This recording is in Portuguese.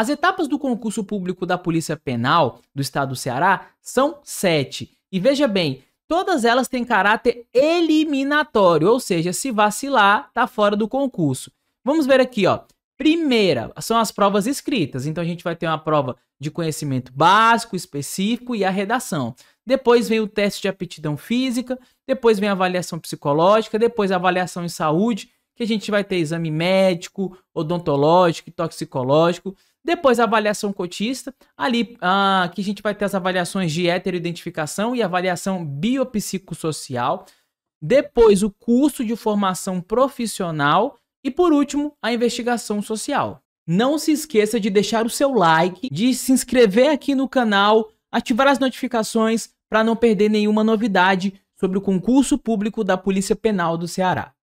As etapas do concurso público da Polícia Penal do Estado do Ceará são sete. E veja bem, todas elas têm caráter eliminatório, ou seja, se vacilar, tá fora do concurso. Vamos ver aqui, ó. Primeira são as provas escritas, então a gente vai ter uma prova de conhecimento básico, específico e a redação. Depois vem o teste de aptidão física, depois vem a avaliação psicológica, depois a avaliação em saúde, que a gente vai ter exame médico, odontológico e toxicológico. Depois, a avaliação cotista, ali ah, que a gente vai ter as avaliações de heteroidentificação e avaliação biopsicossocial. Depois, o curso de formação profissional. E por último, a investigação social. Não se esqueça de deixar o seu like, de se inscrever aqui no canal, ativar as notificações para não perder nenhuma novidade sobre o concurso público da Polícia Penal do Ceará.